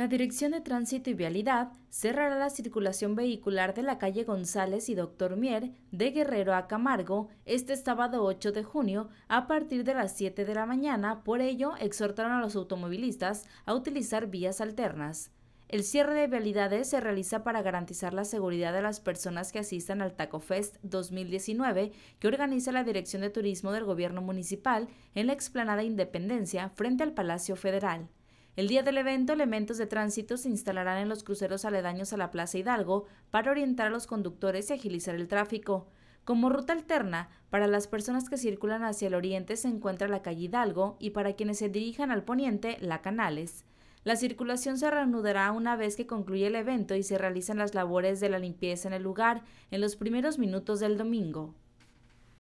La Dirección de Tránsito y Vialidad cerrará la circulación vehicular de la calle González y Doctor Mier de Guerrero a Camargo este sábado 8 de junio a partir de las 7 de la mañana, por ello exhortaron a los automovilistas a utilizar vías alternas. El cierre de vialidades se realiza para garantizar la seguridad de las personas que asistan al Taco Fest 2019 que organiza la Dirección de Turismo del Gobierno Municipal en la explanada Independencia frente al Palacio Federal. El día del evento, elementos de tránsito se instalarán en los cruceros aledaños a la Plaza Hidalgo para orientar a los conductores y agilizar el tráfico. Como ruta alterna, para las personas que circulan hacia el oriente se encuentra la calle Hidalgo y para quienes se dirijan al poniente, la Canales. La circulación se reanudará una vez que concluya el evento y se realizan las labores de la limpieza en el lugar en los primeros minutos del domingo.